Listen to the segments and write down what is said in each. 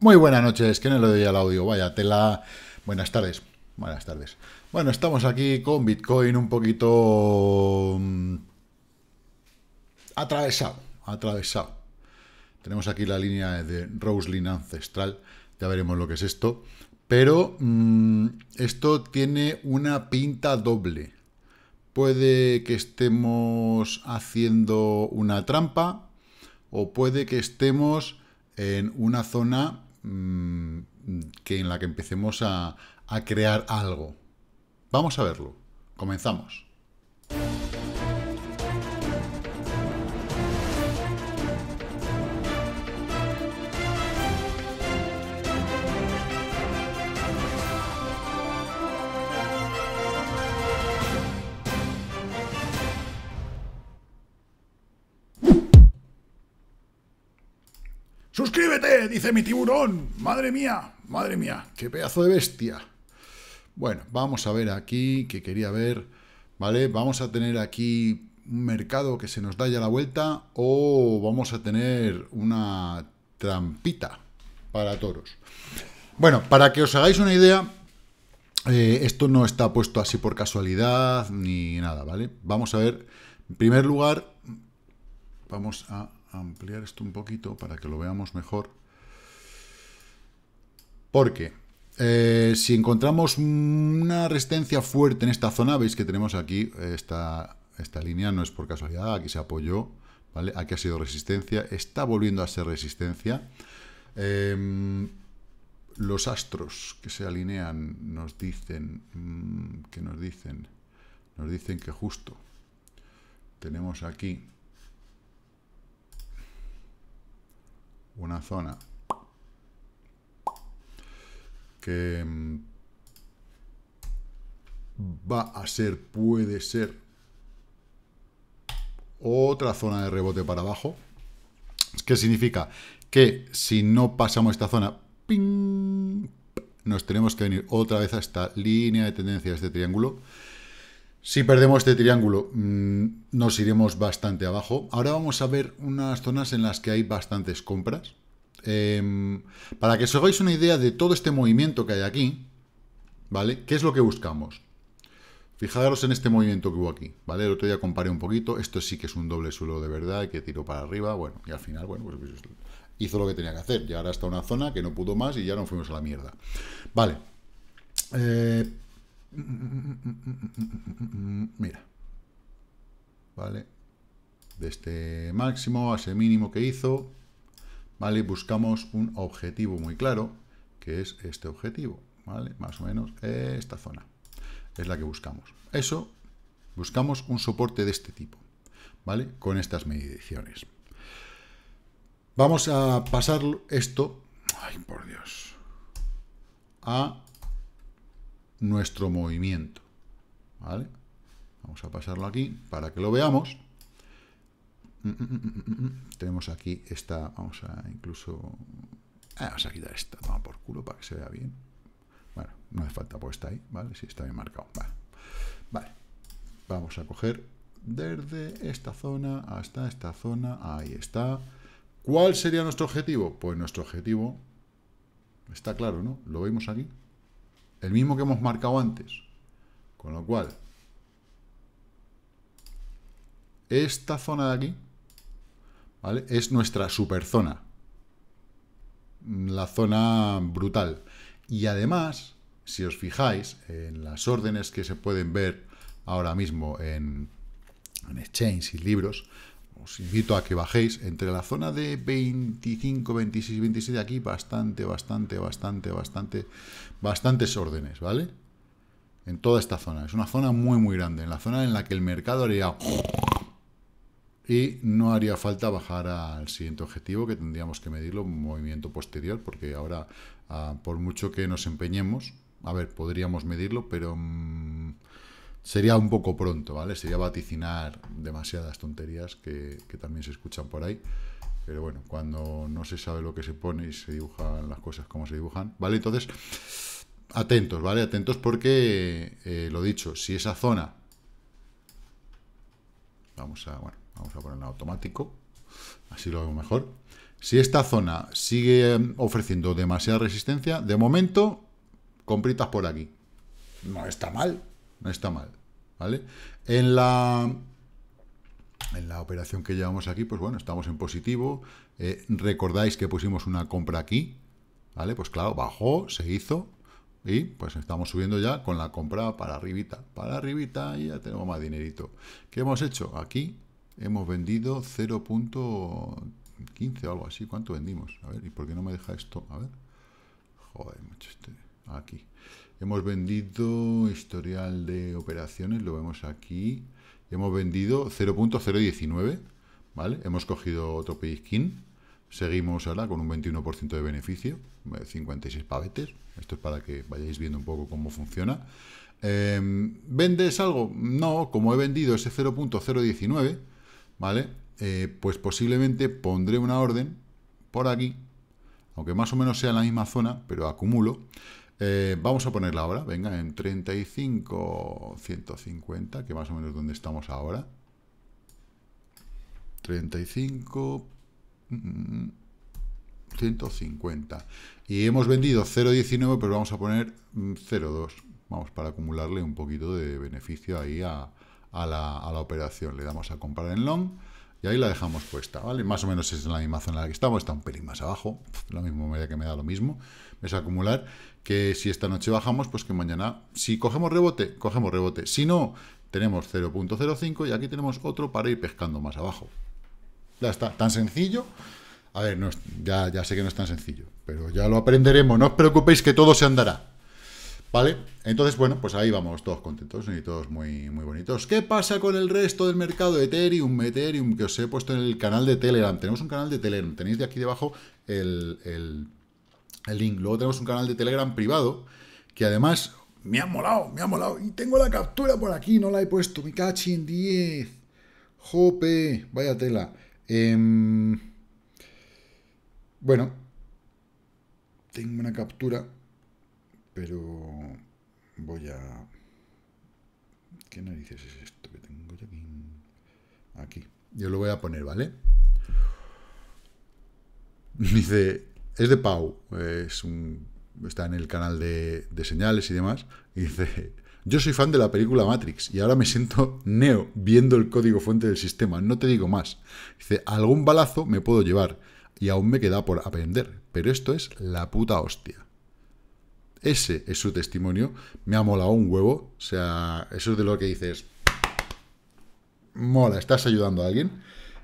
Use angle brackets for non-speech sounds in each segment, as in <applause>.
Muy buenas noches, que no le doy al audio, vaya tela. Buenas tardes, buenas tardes. Bueno, estamos aquí con Bitcoin un poquito mm, atravesado, atravesado. Tenemos aquí la línea de Roslin Ancestral, ya veremos lo que es esto. Pero mm, esto tiene una pinta doble. Puede que estemos haciendo una trampa o puede que estemos en una zona Mm, que en la que empecemos a crear algo. Vamos a verlo. Comenzamos. Dice mi tiburón. Madre mía, madre mía, qué pedazo de bestia. Bueno, vamos a ver aquí, que quería ver, ¿vale? Vamos a tener aquí un mercado que se nos da ya la vuelta o vamos a tener una trampita para toros. Bueno, para que os hagáis una idea, eh, esto no está puesto así por casualidad ni nada, ¿vale? Vamos a ver, en primer lugar, vamos a ampliar esto un poquito para que lo veamos mejor. Porque eh, si encontramos una resistencia fuerte en esta zona, veis que tenemos aquí esta, esta línea, no es por casualidad, aquí se apoyó, Aquí ha sido resistencia, está volviendo a ser resistencia. Em, los astros que se alinean nos dicen, mm, que nos dicen, nos dicen que justo tenemos aquí una zona que mm, va a ser, puede ser, otra zona de rebote para abajo. ¿Qué significa? Que si no pasamos esta zona, ¡ping! nos tenemos que venir otra vez a esta línea de tendencia, de este triángulo. Si perdemos este triángulo, mm, nos iremos bastante abajo. Ahora vamos a ver unas zonas en las que hay bastantes compras. Em, para que os hagáis una idea de todo este movimiento que hay aquí, ¿vale? ¿Qué es lo que buscamos? Fijaros en este movimiento que hubo aquí, ¿vale? El otro día comparé un poquito, esto sí que es un doble suelo de verdad, que tiro para arriba, bueno, y al final, bueno, pues, pues hizo lo que tenía que hacer, ahora hasta una zona que no pudo más y ya no fuimos a la mierda. Vale. Eh, mira. Vale. De este máximo a ese mínimo que hizo, ¿vale? Buscamos un objetivo muy claro, que es este objetivo, ¿vale? Más o menos esta zona. Es la que buscamos. Eso, buscamos un soporte de este tipo, ¿vale? Con estas mediciones. Vamos a pasar esto, ay, por Dios, a nuestro movimiento, Vamos a pasarlo aquí para que lo veamos. Mm, mm, mm, Tenemos aquí esta, vamos a incluso... Ah, vamos a quitar esta, toma por culo para que se vea bien. Bueno, no hace falta, pues está ahí, ¿vale? Sí, está bien marcado. Vale. vale. Vamos a coger desde esta zona hasta esta zona. Ahí está. ¿Cuál sería nuestro objetivo? Pues nuestro objetivo está claro, ¿no? Lo vemos aquí. El mismo que hemos marcado antes. Con lo cual, esta zona de aquí es nuestra superzona. La zona brutal. Y además, si os fijáis en las órdenes que se pueden ver ahora mismo en, Exchange y libros, os invito a que bajéis entre la zona de 25, 26, 27, aquí bastante, bastante, bastante, bastante, bastantes órdenes, ¿vale? En toda esta zona. Es una zona muy, muy grande. En la zona en la que el mercado haría y no haría falta bajar al siguiente objetivo que tendríamos que medirlo un movimiento posterior porque ahora ah, por mucho que nos empeñemos a ver podríamos medirlo pero mm, sería un poco pronto vale sería vaticinar demasiadas tonterías que, también se escuchan por ahí pero bueno cuando no se sabe lo que se pone y se dibujan las cosas como se dibujan vale entonces atentos vale atentos porque eh, lo dicho si esa zona vamos a bueno Vamos a en automático, así lo vemos mejor. Si esta zona sigue em, ofreciendo demasiada resistencia, de momento, compritas por aquí. No está mal, no está mal, ¿vale? En la, en la operación que llevamos aquí, pues bueno, estamos en positivo. Eh, recordáis que pusimos una compra aquí, ¿vale? Pues claro, bajó, se hizo, y pues estamos subiendo ya con la compra para arribita, para arribita y ya tenemos más dinerito. ¿Qué hemos hecho? Aquí hemos vendido 0.15 o algo así. ¿Cuánto vendimos? A ver, ¿y por qué no me deja esto? A ver. Joder, mucho este. Aquí. Hemos vendido historial de operaciones, lo vemos aquí. Hemos vendido 0.019, ¿vale? Hemos cogido otro skin Seguimos ahora con un 21% de beneficio, 56 pavetes. Esto es para que vayáis viendo un poco cómo funciona. Em, ¿Vendes algo? No, como he vendido ese 0.019, ¿vale? Eh, pues posiblemente pondré una orden por aquí, aunque más o menos sea en la misma zona, pero acumulo. Eh, vamos a ponerla ahora, venga, en 35, 150, que más o menos donde estamos ahora. 35, 150. Mm, y hemos vendido 0,19, pero vamos a poner 0,2. Mm, vamos, para acumularle un poquito de beneficio ahí a, a la, operación. Le damos a comprar en long y ahí la dejamos puesta, ¿vale? Más o menos es en la misma zona en la que estamos, está un pelín más abajo, la misma medida que me da lo mismo, es acumular, que si esta noche bajamos, pues que mañana, si cogemos rebote, cogemos rebote, si no, tenemos 0.05 y aquí tenemos otro para ir pescando más abajo. Ya está, tan sencillo, a ver, ya, ya sé que no es tan sencillo, pero ya lo aprenderemos, no os preocupéis que todo se andará. ¿Vale? Entonces, bueno, pues ahí vamos, todos contentos y todos muy, muy bonitos. ¿Qué pasa con el resto del mercado de Ethereum, Ethereum, que os he puesto en el canal de Telegram? Tenemos un canal de Telegram, tenéis de aquí debajo el, link. Luego tenemos un canal de Telegram privado, que además me ha molado, me ha molado. Y tengo la captura por aquí, no la he puesto. Me en 10. Jope, vaya tela. Em, bueno, tengo una captura pero voy a... ¿Qué narices es esto que tengo yo aquí? Yo lo voy a poner, ¿vale? Dice, es de Pau, está en el canal de, señales y demás, dice, yo soy fan de la película Matrix y ahora me siento neo viendo el código fuente del sistema, no te digo más. Dice, algún balazo me puedo llevar y aún me queda por aprender, pero esto es la puta hostia. Ese es su testimonio. Me ha molado un huevo. O sea, eso es de lo que dices. Mola, estás ayudando a alguien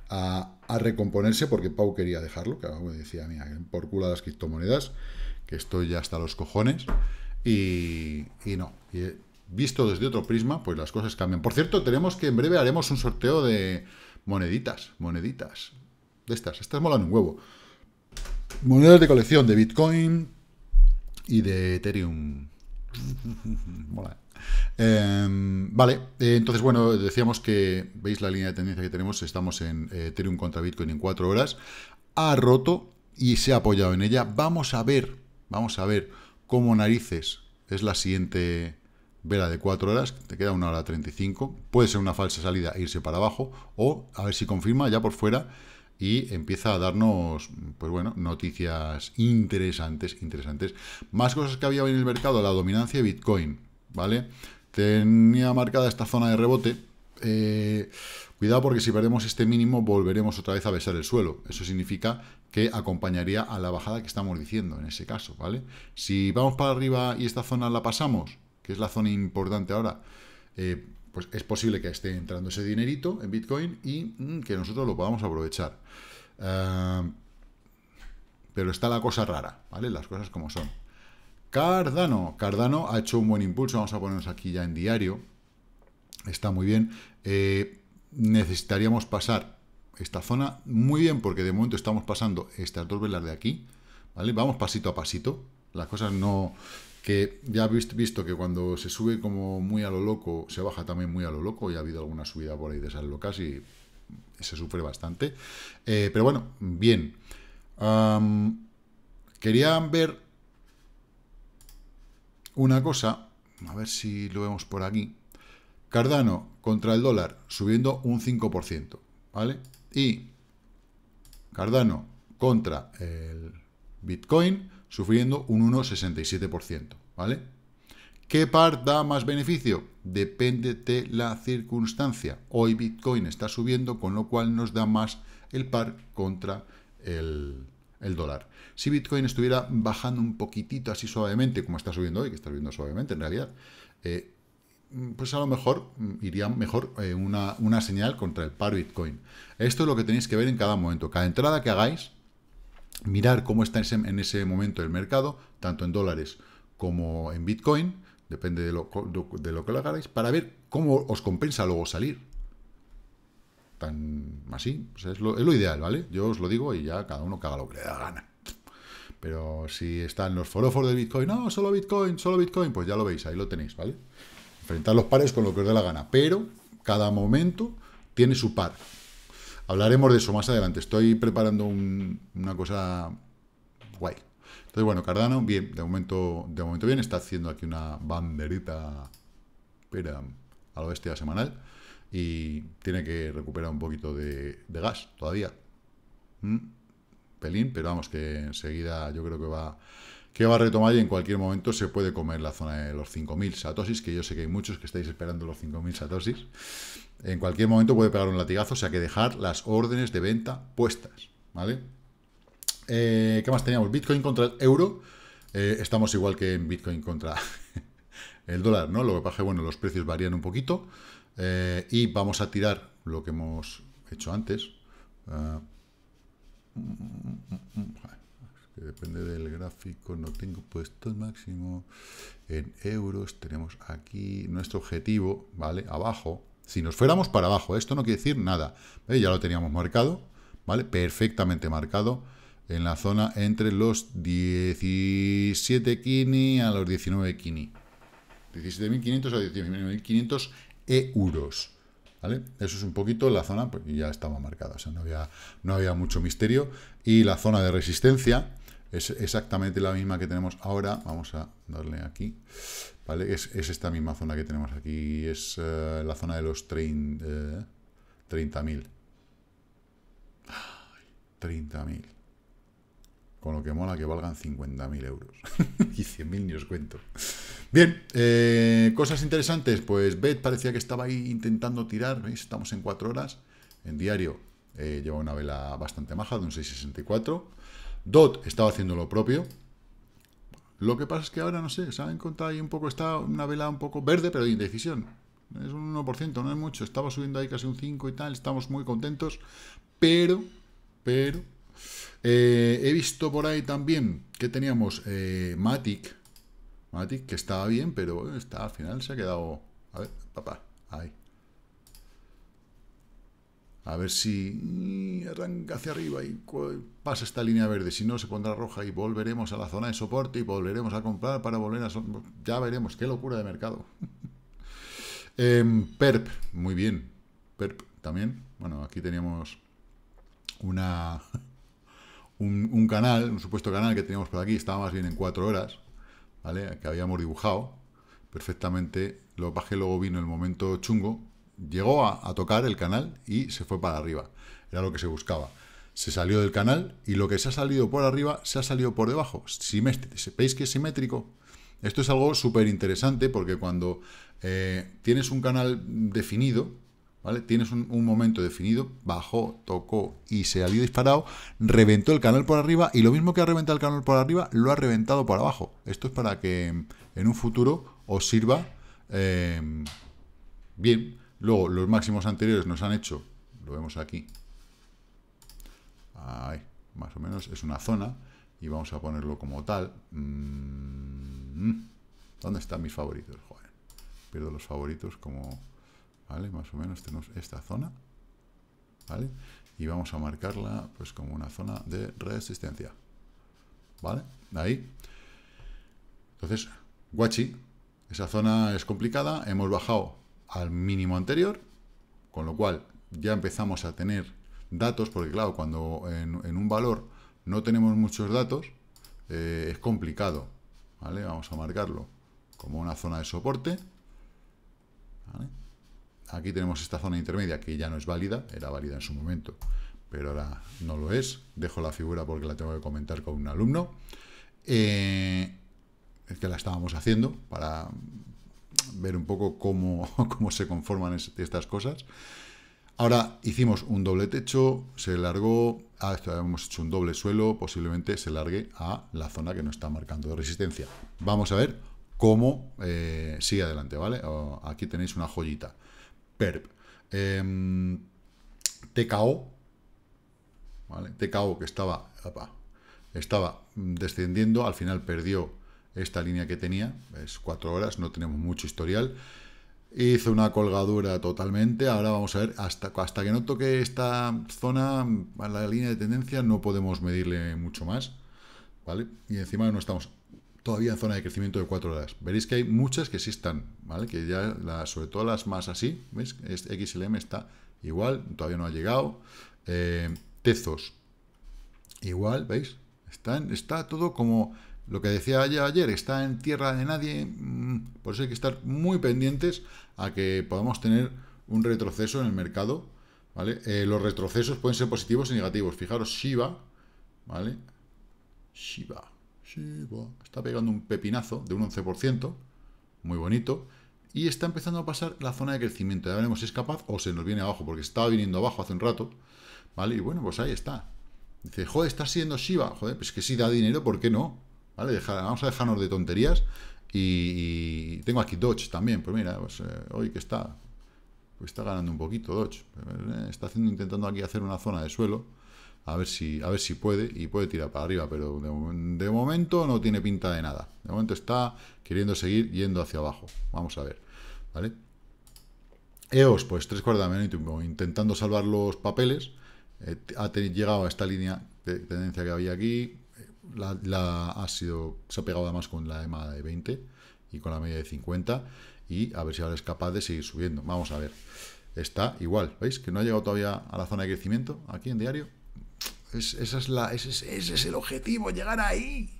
a, recomponerse porque Pau quería dejarlo. Que me decía, mira, por culo las criptomonedas, que estoy ya hasta los cojones. Y, no. Eh, visto desde otro prisma, pues las cosas cambian. Por cierto, tenemos que en breve haremos un sorteo de moneditas. Moneditas. De estas. Estas molan un huevo. Monedas de colección de Bitcoin, y de Ethereum. <laughs> Em, vale, eh, entonces bueno, decíamos que, veis la línea de tendencia que tenemos, estamos en eh, Ethereum contra Bitcoin en 4 horas, ha roto y se ha apoyado en ella. Vamos a ver, vamos a ver cómo narices es la siguiente vela de 4 horas, te queda una hora 35, puede ser una falsa salida e irse para abajo, o a ver si confirma ya por fuera y empieza a darnos, pues bueno, noticias interesantes, interesantes. Más cosas que había en el mercado, la dominancia de Bitcoin, ¿vale? Tenía marcada esta zona de rebote. Eh, cuidado porque si perdemos este mínimo volveremos otra vez a besar el suelo. Eso significa que acompañaría a la bajada que estamos diciendo en ese caso, ¿vale? Si vamos para arriba y esta zona la pasamos, que es la zona importante ahora, eh, pues es posible que esté entrando ese dinerito en Bitcoin y mm, que nosotros lo podamos aprovechar. pero está la cosa rara, ¿vale? Las cosas como son. Cardano. Cardano ha hecho un buen impulso. Vamos a ponernos aquí ya en diario. Está muy bien. Eh, necesitaríamos pasar esta zona muy bien porque de momento estamos pasando estas dos velas de aquí. ¿vale? Vamos pasito a pasito. Las cosas no, que ya habéis visto que cuando se sube como muy a lo loco, se baja también muy a lo loco, y ha habido alguna subida por ahí de esas locas y se sufre bastante. Eh, pero bueno, bien. Quería querían ver una cosa, a ver si lo vemos por aquí. Cardano contra el dólar subiendo un 5%, ¿vale? Y Cardano contra el Bitcoin sufriendo un 1,67%, ¿vale? ¿Qué par da más beneficio? Depende de la circunstancia. Hoy Bitcoin está subiendo, con lo cual nos da más el par contra el, dólar. Si Bitcoin estuviera bajando un poquitito así suavemente, como está subiendo hoy, que está subiendo suavemente en realidad, eh, pues a lo mejor mm, iría mejor eh, una, señal contra el par Bitcoin. Esto es lo que tenéis que ver en cada momento. Cada entrada que hagáis, mirar cómo está en ese momento el mercado, tanto en dólares como en Bitcoin, depende de lo, de lo que lo hagáis, para ver cómo os compensa luego salir. Tan así, es, lo, es, lo, ideal, ¿vale? Yo os lo digo y ya cada uno caga lo que le da gana. Pero si están los forofos de Bitcoin, no, solo Bitcoin, solo Bitcoin, pues ya lo veis, ahí lo tenéis, ¿vale? Enfrentar los pares con lo que os dé la gana, pero cada momento tiene su par. Hablaremos de eso más adelante. Estoy preparando una cosa guay. Entonces, bueno, Cardano, bien, de momento, de momento bien. Está haciendo aquí una banderita espera, a lo bestia semanal. Y tiene que recuperar un poquito de, gas todavía. ¿Mm? Pelín, pero vamos, que enseguida yo creo que va que va a retomar y en cualquier momento se puede comer la zona de los 5.000 satosis, que yo sé que hay muchos que estáis esperando los 5.000 satosis. En cualquier momento puede pegar un latigazo, o sea que dejar las órdenes de venta puestas, ¿vale? ¿Qué más teníamos? Bitcoin contra el euro. estamos igual que en Bitcoin contra el dólar, ¿no? Lo que pasa es que, bueno, los precios varían un poquito. y vamos a tirar lo que hemos hecho antes que depende del gráfico, no tengo puesto el máximo. En euros tenemos aquí nuestro objetivo, ¿vale? Abajo. Si nos fuéramos para abajo, esto no quiere decir nada. Ya lo teníamos marcado, ¿vale? Perfectamente marcado en la zona entre los 17 kini a los 19 kini. 17.500 a 19.500 euros. ¿Vale? Eso es un poquito la zona, pues ya estaba marcada, o sea, no había, no había mucho misterio. Y la zona de resistencia, es exactamente la misma que tenemos ahora. Vamos a darle aquí. ¿Vale? Es, esta misma zona que tenemos aquí. Es eh, la zona de los 30.000. 30.000. Eh, Con lo que mola que valgan 50.000 euros. <laughs> y 100.000 ni os cuento. Bien, eh, cosas interesantes. Pues Bet parecía que estaba ahí intentando tirar. Estamos en 4 horas. En diario lleva una vela bastante maja de un 664. DOT estaba haciendo lo propio. Lo que pasa es que ahora, no sé, se ha encontrado ahí un poco, está una vela un poco verde, pero de indecisión. Es un 1%, no es mucho. Estaba subiendo ahí casi un 5 y tal, estamos muy contentos. Pero, pero, eh, he visto por ahí también que teníamos eh, Matic, Matic que estaba bien, pero está, al final se ha quedado... A ver, papá, ahí. A ver si mm, arranca hacia arriba y pasa esta línea verde. Si no, se pondrá roja y volveremos a la zona de soporte y volveremos a comprar para volver a... ya veremos. Qué locura de mercado. <laughs> Em, perp. Muy bien. Perp también. Bueno, aquí teníamos una... <laughs> un, canal, un supuesto canal que teníamos por aquí. Estaba más bien en cuatro horas. ¿Vale? Que habíamos dibujado perfectamente. Lo bajé, luego vino el momento chungo llegó a, tocar el canal y se fue para arriba. Era lo que se buscaba se salió del canal y lo que se ha salido por arriba se ha salido por debajo. ¿Veis que es simétrico? Esto es algo súper interesante porque cuando eh, tienes un canal definido, ¿vale? Tienes un, momento definido, bajó, tocó y se había disparado, reventó el canal por arriba y lo mismo que ha reventado el canal por arriba, lo ha reventado por abajo. Esto es para que en un futuro os sirva eh, bien Luego, los máximos anteriores nos han hecho, lo vemos aquí, ahí, más o menos, es una zona, y vamos a ponerlo como tal. Mm, ¿Dónde están mis favoritos? Joder, pierdo los favoritos como, ¿vale? Más o menos tenemos esta zona, ¿vale? Y vamos a marcarla, pues, como una zona de resistencia, ¿vale? Ahí. Entonces, guachi, esa zona es complicada, hemos bajado al mínimo anterior, con lo cual ya empezamos a tener datos, porque claro, cuando en, un valor no tenemos muchos datos, eh, es complicado, ¿vale? Vamos a marcarlo como una zona de soporte, Aquí tenemos esta zona intermedia que ya no es válida, era válida en su momento, pero ahora no lo es. Dejo la figura porque la tengo que comentar con un alumno. Eh, es que la estábamos haciendo para ver un poco cómo, <laughs> se conforman estas cosas. Ahora hicimos un doble techo, se largó, ah, hemos hecho un doble suelo, posiblemente se largue a la zona que no está marcando de resistencia. Vamos a ver cómo eh, sigue adelante, ¿vale? aquí tenéis una joyita. PERP. Em, TKO, TKO que estaba, estaba descendiendo, al final perdió esta línea que tenía, es cuatro horas, no tenemos mucho historial. Hizo una colgadura totalmente, ahora vamos a ver, hasta, hasta que no toque esta zona, la línea de tendencia, no podemos medirle mucho más, ¿vale? Y encima no estamos todavía en zona de crecimiento de cuatro horas. Veréis que hay muchas que sí están, Que ya, sobre todo las más así, veis XLM está igual, todavía no ha llegado. Eh, tezos, igual, ¿veis? está todo como lo que decía ayer, está en tierra de nadie, mm, por eso hay que estar muy pendientes a que podamos tener un retroceso en el mercado, ¿vale? Eh, los retrocesos pueden ser positivos y negativos. Fijaros, Shiba, ¿vale? Shiba, está pegando un pepinazo de un 11%, muy bonito, y está empezando a pasar la zona de crecimiento. Ya veremos si es capaz o se nos viene abajo, porque estaba viniendo abajo hace un rato, ¿vale? Y bueno, pues ahí está. Dice, joder, está siendo Shiba. Joder, pues que si da dinero, ¿por qué no? vamos a dejarnos de tonterías. Y, tengo aquí Dodge también, pues mira, pues, eh, hoy que está, pues está ganando un poquito Dodge. Eh, está haciendo, intentando aquí hacer una zona de suelo, a ver si, a ver si puede, y puede tirar para arriba, pero de, momento no tiene pinta de nada. De momento está queriendo seguir yendo hacia abajo. Vamos a ver, ¿vale? EOS, pues tres cuartos de minuto, intentando salvar los papeles. Eh, ha llegado a esta línea de tendencia que había aquí, la, ha sido, se ha pegado además con la EMA de 20 y con la media de 50 y a ver si ahora es capaz de seguir subiendo. Vamos a ver. Está igual, ¿veis? Que no ha llegado todavía a la zona de crecimiento aquí en diario. esa es la, ese, es, el objetivo, llegar ahí.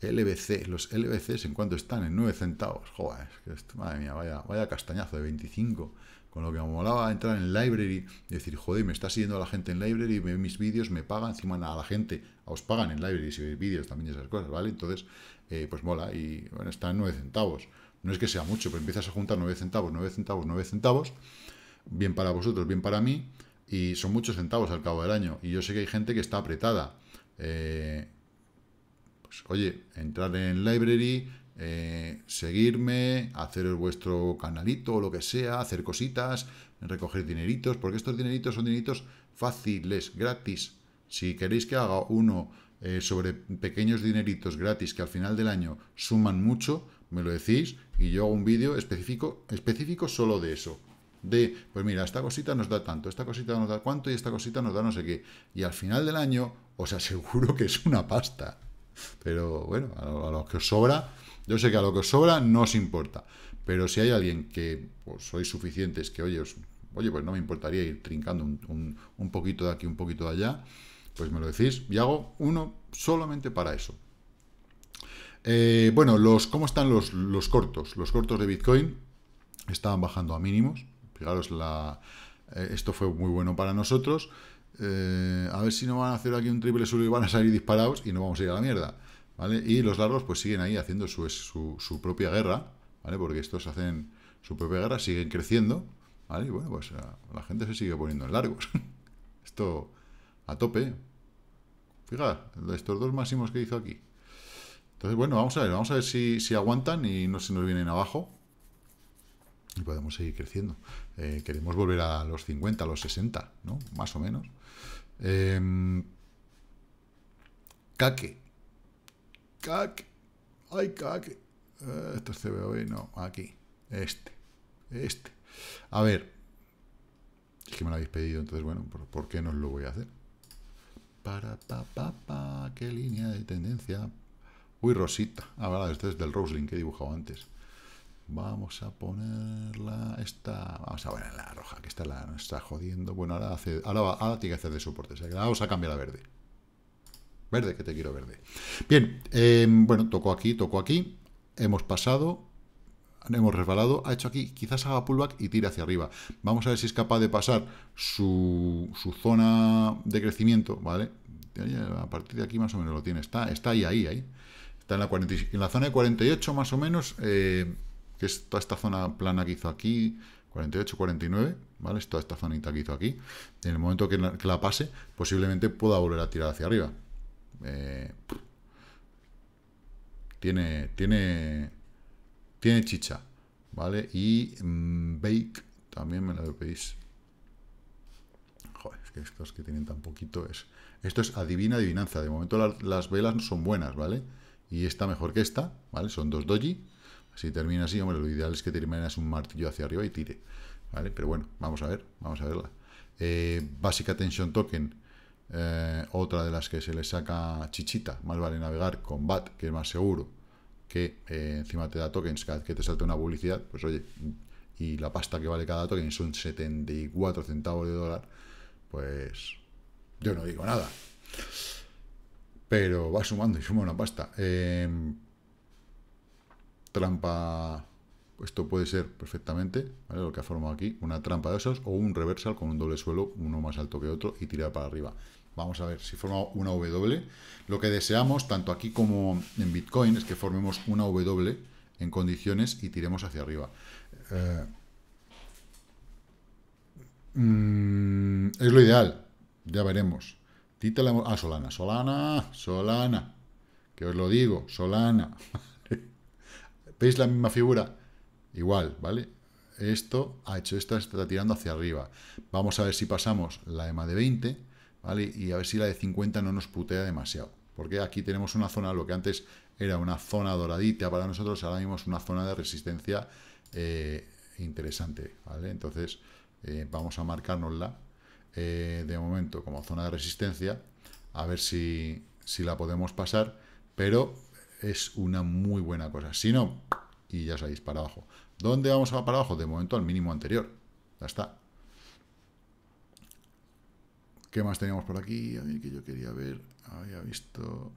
LBC, los LBC en cuanto están en 9 centavos. Joder, madre mía, vaya, vaya castañazo de 25. Con lo que me molaba entrar en library, decir, joder, me está siguiendo la gente en library, ve mis vídeos, me paga, encima a la gente, os pagan en library si veis vídeos también esas cosas, ¿vale? Entonces, eh, pues mola, y bueno, está en 9 centavos. No es que sea mucho, pero empiezas a juntar 9 centavos, 9 centavos, 9 centavos, bien para vosotros, bien para mí, y son muchos centavos al cabo del año. Y yo sé que hay gente que está apretada. Eh, pues, oye, entrar en library, eh, seguirme, hacer vuestro canalito o lo que sea, hacer cositas, recoger dineritos, porque estos dineritos son dineritos fáciles, gratis. Si queréis que haga uno eh, sobre pequeños dineritos gratis que al final del año suman mucho, me lo decís y yo hago un vídeo específico, específico solo de eso. De, pues mira, esta cosita nos da tanto, esta cosita nos da cuánto y esta cosita nos da no sé qué. Y al final del año os aseguro que es una pasta. Pero bueno, a los que os sobra, yo sé que a lo que os sobra no os importa, pero si hay alguien que pues, sois suficientes, que oye, oye, pues no me importaría ir trincando un, poquito de aquí, un poquito de allá, pues me lo decís y hago uno solamente para eso. Eh, bueno, los, ¿cómo están los, cortos? Los cortos de Bitcoin estaban bajando a mínimos. Fijaros, la, eh, esto fue muy bueno para nosotros. Eh, a ver si no van a hacer aquí un triple sub y van a salir disparados y no vamos a ir a la mierda. Y los largos pues siguen ahí haciendo su, propia guerra, ¿vale? Porque estos hacen su propia guerra, siguen creciendo, ¿vale? Y bueno, pues eh, la gente se sigue poniendo en largos. <laughs> Esto a tope. Fijaos, estos dos máximos que hizo aquí. Entonces, bueno, vamos a ver, vamos a ver si, aguantan y no se nos vienen abajo. Y podemos seguir creciendo. Eh, queremos volver a los 50, a los 60, ¿no? Más o menos. caque em, hay ay, cac, Esto eh, esto es no, aquí, este, este. A ver, es que me lo habéis pedido, entonces, bueno, ¿por, qué no lo voy a hacer? Para, pa, pa, qué línea de tendencia. Uy, Rosita. Ah, verdad, este es del Rosling que he dibujado antes. Vamos a ponerla, esta, vamos a poner la roja, que está la está jodiendo. Bueno, ahora, hace, ahora, ahora tiene que hacer de soporte, vamos a cambiar a verde. Verde, que te quiero verde. Bien, eh, bueno, tocó aquí, tocó aquí. Hemos pasado, hemos resbalado, ha hecho aquí, quizás haga pullback y tire hacia arriba. Vamos a ver si es capaz de pasar su, zona de crecimiento, ¿vale? A partir de aquí más o menos lo tiene, está, está ahí, ahí, ahí. Está en la, en la zona de 48 más o menos, eh, que es toda esta zona plana que hizo aquí, 48, 49, ¿vale? Es toda esta zonita que hizo aquí. En el momento que la pase, posiblemente pueda volver a tirar hacia arriba. Eh, tiene, tiene, tiene chicha, ¿vale? Y mm, bake también me lo pedís. Joder, es que estos que tienen tan poquito es... Esto es adivina adivinanza. De momento las velas no son buenas, ¿vale? Y esta mejor que esta, ¿vale? Son dos doji. Si termina así, hombre, lo ideal es que termines un martillo hacia arriba y tire, ¿vale? Pero bueno, vamos a ver, vamos a verla. Eh, básica Tension Token eh, otra de las que se le saca chichita, más vale navegar con BAT, que es más seguro, que eh, encima te da tokens que te salte una publicidad, pues oye, y la pasta que vale cada token son 74 centavos de dólar, pues yo no digo nada. Pero va sumando y suma una pasta. Eh, trampa, esto puede ser perfectamente, lo que ha formado aquí, una trampa de esos o un reversal con un doble suelo, uno más alto que otro y tirar para arriba. Vamos a ver si forma una W. Lo que deseamos, tanto aquí como en Bitcoin, es que formemos una W en condiciones y tiremos hacia arriba. Eh, mm, es lo ideal. Ya veremos. Ah, Solana. Solana. Solana. Que os lo digo. Solana. <laughs> ¿Veis la misma figura? Igual, ¿vale? Esto ha hecho esto. está tirando hacia arriba. Vamos a ver si pasamos la EMA de 20 y a ver si la de 50 no nos putea demasiado. Porque aquí tenemos una zona, lo que antes era una zona doradita para nosotros, ahora mismo una zona de resistencia eh, interesante, Entonces eh, vamos a marcárnosla eh, de momento como zona de resistencia, a ver si, la podemos pasar, pero es una muy buena cosa. Si no, y ya sabéis, para abajo. ¿Dónde vamos a para abajo? De momento al mínimo anterior. Ya está. ¿Qué más teníamos por aquí? A ver, que yo quería ver. Había visto...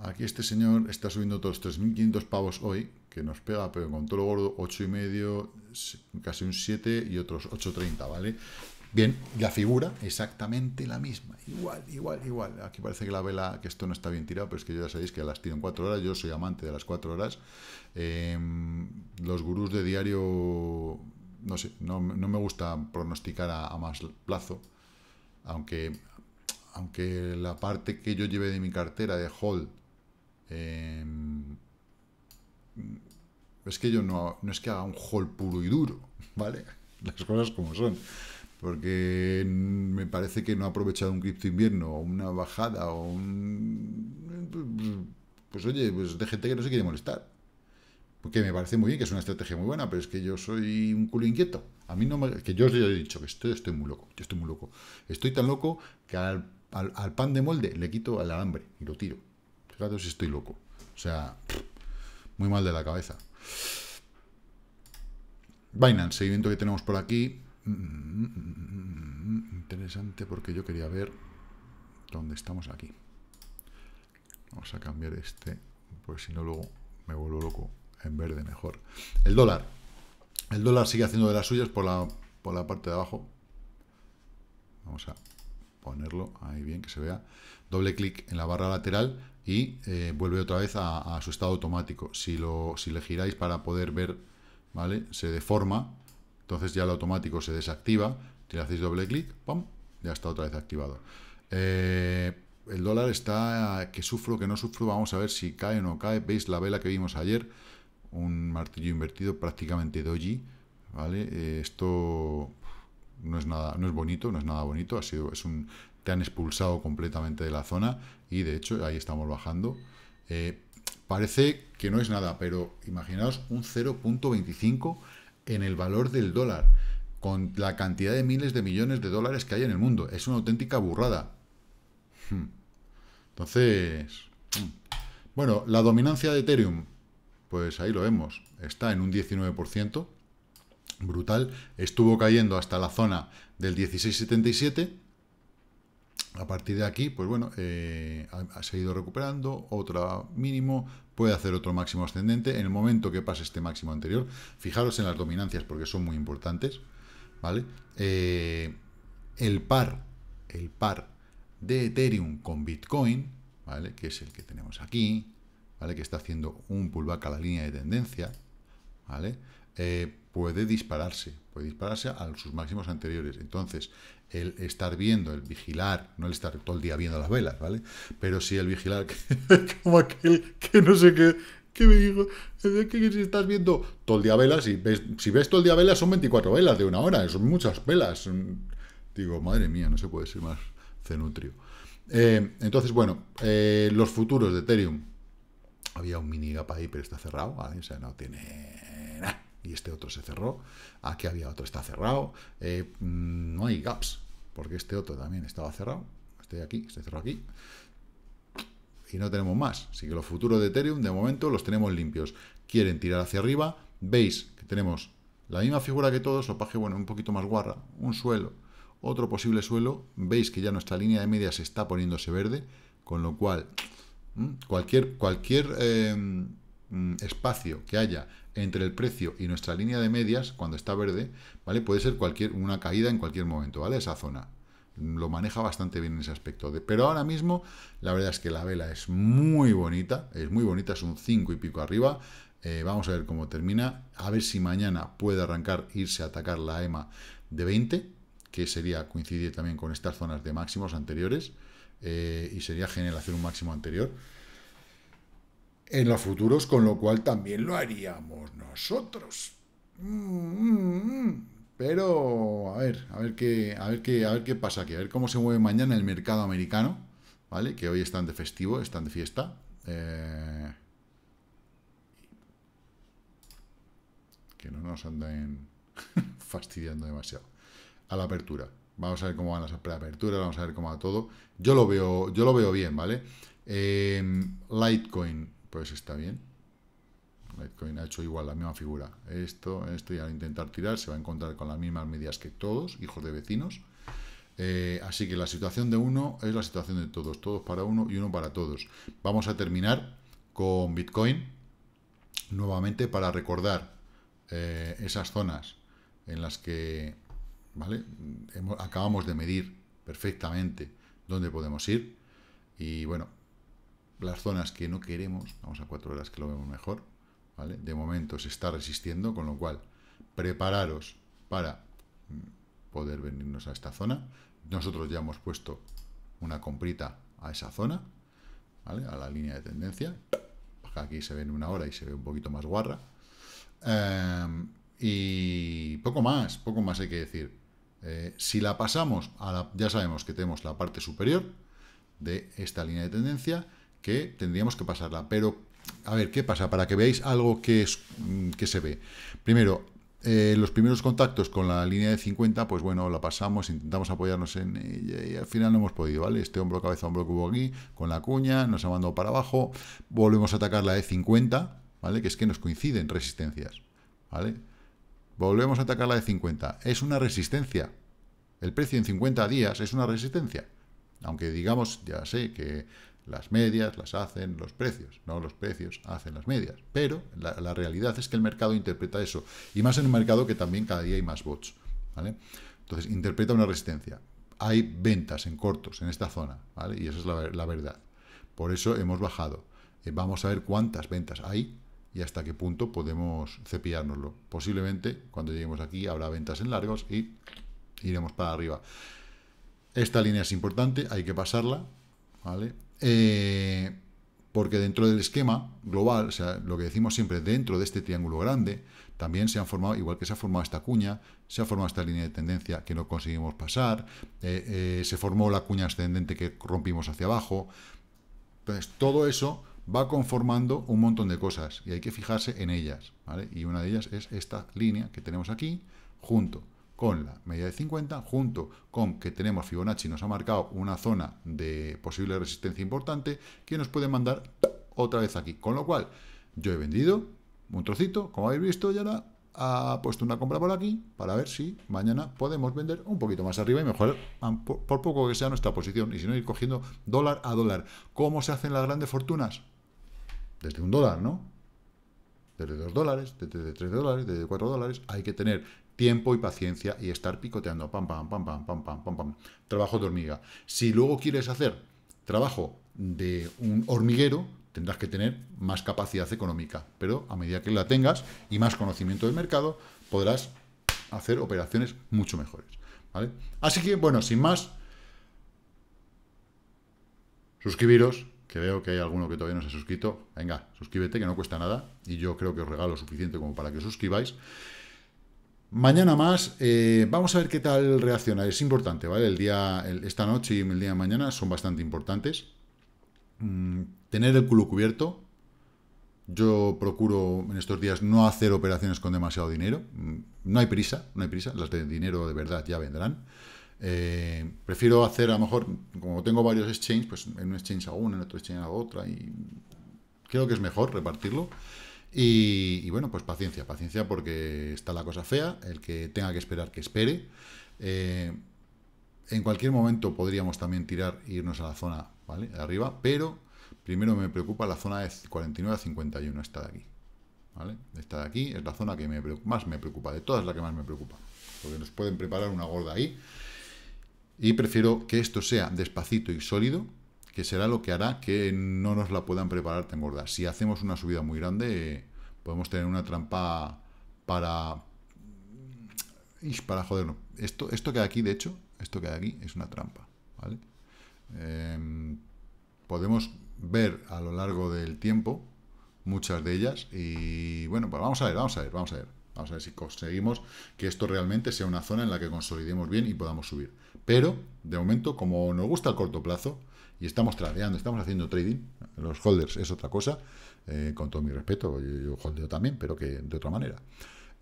Aquí este señor está subiendo otros 3.500 pavos hoy, que nos pega, pero con todo lo gordo, 8,5, casi un 7 y otros 8,30, ¿vale? Bien, la figura exactamente la misma, igual, igual, igual. Aquí parece que la vela, que esto no está bien tirado, pero es que ya sabéis que las tiro en 4 horas, yo soy amante de las 4 horas. Em, los gurús de diario no sé, no, no me gusta pronosticar a, más plazo, aunque, aunque la parte que yo lleve de mi cartera de hold, em, es que yo no, no es que haga un hold puro y duro, <laughs> ¿vale? Las cosas como son porque me parece que no ha aprovechado un cripto invierno o una bajada o un... Pues, pues, pues, pues oye, pues de gente que no se quiere molestar. Porque me parece muy bien, que es una estrategia muy buena, pero es que yo soy un culo inquieto. A mí no que yo os he dicho que estoy, estoy muy loco, yo estoy muy loco. Estoy tan loco que al, pan de molde le quito el alambre y lo tiro. Fíjate si estoy loco. O sea, muy mal de la cabeza. el seguimiento que tenemos por aquí. Mm, mm, mm, interesante porque yo quería ver dónde estamos aquí. Vamos a cambiar este, pues si no luego me vuelvo loco en verde mejor. El dólar. El dólar sigue haciendo de las suyas por la, por la parte de abajo. Vamos a ponerlo ahí bien que se vea. Doble clic en la barra lateral y eh, vuelve otra vez a, su estado automático. Si, lo, si le giráis para poder ver, ¿vale? Se deforma, entonces ya el automático se desactiva. Si le hacéis doble clic, ¡pum! Ya está otra vez activado. Eh, el dólar está eh, que sufro, que no sufro. Vamos a ver si cae o no cae. Veis la vela que vimos ayer un martillo invertido, prácticamente doji, ¿vale? Eh, esto no es nada, no es bonito, no es nada bonito, ha sido, es un, te han expulsado completamente de la zona y de hecho ahí estamos bajando. Eh, parece que no es nada, pero imaginaos un 0.25 en el valor del dólar, con la cantidad de miles de millones de dólares que hay en el mundo. Es una auténtica burrada. Hmm. Entonces, hmm. bueno, la dominancia de Ethereum, pues ahí lo vemos, está en un 19%, brutal, estuvo cayendo hasta la zona del 16,77%, a partir de aquí, pues bueno, eh, ha, seguido recuperando, otro mínimo, puede hacer otro máximo ascendente en el momento que pase este máximo anterior. Fijaros en las dominancias porque son muy importantes, ¿vale? Eh, el par, el par de Ethereum con Bitcoin, ¿vale? Que es el que tenemos aquí, que está haciendo un pullback a la línea de tendencia, ¿vale? Eh, puede dispararse, puede dispararse a sus máximos anteriores. Entonces, el estar viendo, el vigilar, no el estar todo el día viendo las velas, ¿vale? Pero sí el vigilar, que, <laughs> como aquel que no sé qué, que me dijo, que si estás viendo todo el día velas, si ves todo el día velas son 24 velas de una hora, son muchas velas. digo, madre mía, no se puede ser más cenutrio. Eh, entonces, bueno, eh, los futuros de Ethereum había un mini gap ahí, pero está cerrado, O sea, no tiene nada. Y este otro se cerró. Aquí había otro, está cerrado. Eh, mm, no hay gaps, porque este otro también estaba cerrado. Este de aquí, se este cerró aquí. Y no tenemos más. Así que los futuros de Ethereum, de momento, los tenemos limpios. Quieren tirar hacia arriba. Veis que tenemos la misma figura que todos, paje, bueno, un poquito más guarra. Un suelo, otro posible suelo. Veis que ya nuestra línea de medias se está poniéndose verde. Con lo cual, Mm, cualquier, cualquier em, mm, espacio que haya entre el precio y nuestra línea de medias, cuando está verde, ¿vale? Puede ser cualquier, una caída en cualquier momento, ¿vale? Esa zona. Mm, lo maneja bastante bien en ese aspecto. pero ahora mismo, la verdad es que la vela es muy bonita, es muy bonita, es un 5 y pico arriba. Eh, vamos a ver cómo termina, a ver si mañana puede arrancar, irse a atacar la EMA de 20, que sería coincidir también con estas zonas de máximos anteriores. Eh, y sería genial hacer un máximo anterior en los futuros, con lo cual también lo haríamos nosotros. Mm, mm, mm. Pero a ver, a ver qué, a ver qué, a ver qué pasa aquí, a ver cómo se mueve mañana el mercado americano, ¿vale? Que hoy están de festivo, están de fiesta. Eh, que no nos anden <laughs> fastidiando demasiado. A la apertura. Vamos a ver cómo van las preaperturas, vamos a ver cómo va todo. Yo lo veo, yo lo veo bien, ¿vale? Em, Litecoin, pues está bien. Litecoin ha hecho igual la misma figura. Esto, esto y al intentar tirar se va a encontrar con las mismas medidas que todos, hijos de vecinos. Eh, así que la situación de uno es la situación de todos, todos para uno y uno para todos. Vamos a terminar con Bitcoin nuevamente para recordar eh, esas zonas en las que acabamos de medir perfectamente dónde podemos ir y bueno, las zonas que no queremos, vamos a cuatro horas que lo vemos mejor, De momento se está resistiendo, con lo cual prepararos para mm, poder venirnos a esta zona. Nosotros ya hemos puesto una comprita a esa zona, A la línea de tendencia. Aquí se ve en una hora y se ve un poquito más guarra. Em, y poco más, poco más hay que decir. Eh, si la pasamos, ya sabemos que tenemos la parte superior de esta línea de tendencia, que tendríamos que pasarla. Pero, a ver, ¿qué pasa? Para que veáis algo que, es, mm, que se ve. Primero, eh, los primeros contactos con la línea de 50, pues bueno, la pasamos, intentamos apoyarnos en ella y al final no hemos podido, ¿vale? Este hombro, cabeza, hombro cubo aquí, con la cuña, nos ha mandado para abajo, volvemos a atacar la de 50, ¿vale? Que es que nos coinciden resistencias, ¿vale? Volvemos a atacar la de 50. Es una resistencia. El precio en 50 días es una resistencia. Aunque digamos, ya sé que las medias las hacen los precios, no los precios hacen las medias. Pero la, realidad es que el mercado interpreta eso. Y más en un mercado que también cada día hay más bots. Entonces, interpreta una resistencia. Hay ventas en cortos en esta zona, Y esa es la, verdad. Por eso hemos bajado. Eh, vamos a ver cuántas ventas hay y hasta qué punto podemos cepillárnoslo. Posiblemente cuando lleguemos aquí habrá ventas en largos y iremos para arriba. Esta línea es importante, hay que pasarla, ¿vale? Eh, porque dentro del esquema global, o sea, lo que decimos siempre, dentro de este triángulo grande, también se han formado, igual que se ha formado esta cuña, se ha formado esta línea de tendencia que no conseguimos pasar, eh, eh, se formó la cuña ascendente que rompimos hacia abajo. Entonces, todo eso va conformando un montón de cosas y hay que fijarse en ellas, Y una de ellas es esta línea que tenemos aquí, junto con la media de 50, junto con que tenemos Fibonacci, nos ha marcado una zona de posible resistencia importante, que nos puede mandar otra vez aquí. Con lo cual, yo he vendido un trocito, como habéis visto, y ahora ha puesto una compra por aquí, para ver si mañana podemos vender un poquito más arriba y mejorar por poco que sea nuestra posición, y si no ir cogiendo dólar a dólar. ¿Cómo se hacen las grandes fortunas? desde un dólar, ¿no? Desde dos dólares, desde tres dólares, desde cuatro dólares. Hay que tener tiempo y paciencia y estar picoteando. Pam, pam, pam, pam, pam, pam, pam, pam. Trabajo de hormiga. Si luego quieres hacer trabajo de un hormiguero, tendrás que tener más capacidad económica. Pero a medida que la tengas y más conocimiento del mercado, podrás hacer operaciones mucho mejores. Así que, bueno, sin más, suscribiros, que veo que hay alguno que todavía no se ha suscrito, venga, suscríbete, que no cuesta nada, y yo creo que os regalo suficiente como para que os suscribáis. Mañana más, eh, vamos a ver qué tal reacciona, es importante, ¿vale? El día, esta noche y el día de mañana son bastante importantes. Mm, tener el culo cubierto, yo procuro en estos días no hacer operaciones con demasiado dinero, mm, no hay prisa, no hay prisa, las de dinero de verdad ya vendrán. Eh, prefiero hacer, a lo mejor, como tengo varios exchanges, pues en un exchange a una, en otro exchange a otra, y creo que es mejor repartirlo. Y, bueno, pues paciencia, paciencia porque está la cosa fea, el que tenga que esperar, que espere. Eh, en cualquier momento podríamos también tirar e irnos a la zona ¿vale? arriba, pero primero me preocupa la zona de 49 a 51, esta de aquí. ¿vale? Esta de aquí es la zona que más me preocupa, de todas la que más me preocupa, porque nos pueden preparar una gorda ahí y prefiero que esto sea despacito y sólido, que será lo que hará que no nos la puedan preparar tan gorda. Si hacemos una subida muy grande, podemos tener una trampa para... para jodernos. Esto, esto que hay aquí, de hecho, esto que hay aquí es una trampa, ¿vale? Em, podemos ver a lo largo del tiempo muchas de ellas y bueno, pues vamos a ver, vamos a ver, vamos a ver. Vamos a ver si conseguimos que esto realmente sea una zona en la que consolidemos bien y podamos subir. Pero, de momento, como nos gusta el corto plazo, y estamos tradeando, estamos haciendo trading, los holders es otra cosa, eh, con todo mi respeto, yo, holdeo también, pero que de otra manera.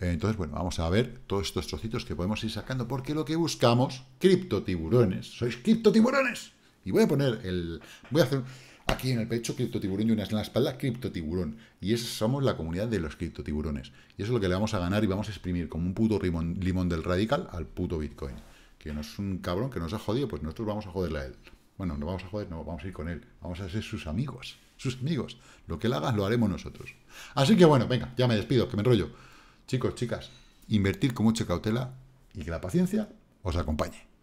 entonces, bueno, vamos a ver todos estos trocitos que podemos ir sacando, porque lo que buscamos, criptotiburones, sois cripto tiburones! Y voy a poner el... Voy a hacer aquí en el pecho, criptotiburón y una en la espalda, criptotiburón. Y es somos la comunidad de los cripto tiburones Y eso es lo que le vamos a ganar y vamos a exprimir como un puto limón, limón del radical al puto Bitcoin. Que no es un cabrón que nos ha jodido, pues nosotros vamos a joderle a él. Bueno, no vamos a joder, no, vamos a ir con él. Vamos a ser sus amigos, sus amigos. Lo que él haga lo haremos nosotros. Así que bueno, venga, ya me despido, que me enrollo. Chicos, chicas, invertir con mucha cautela y que la paciencia os acompañe.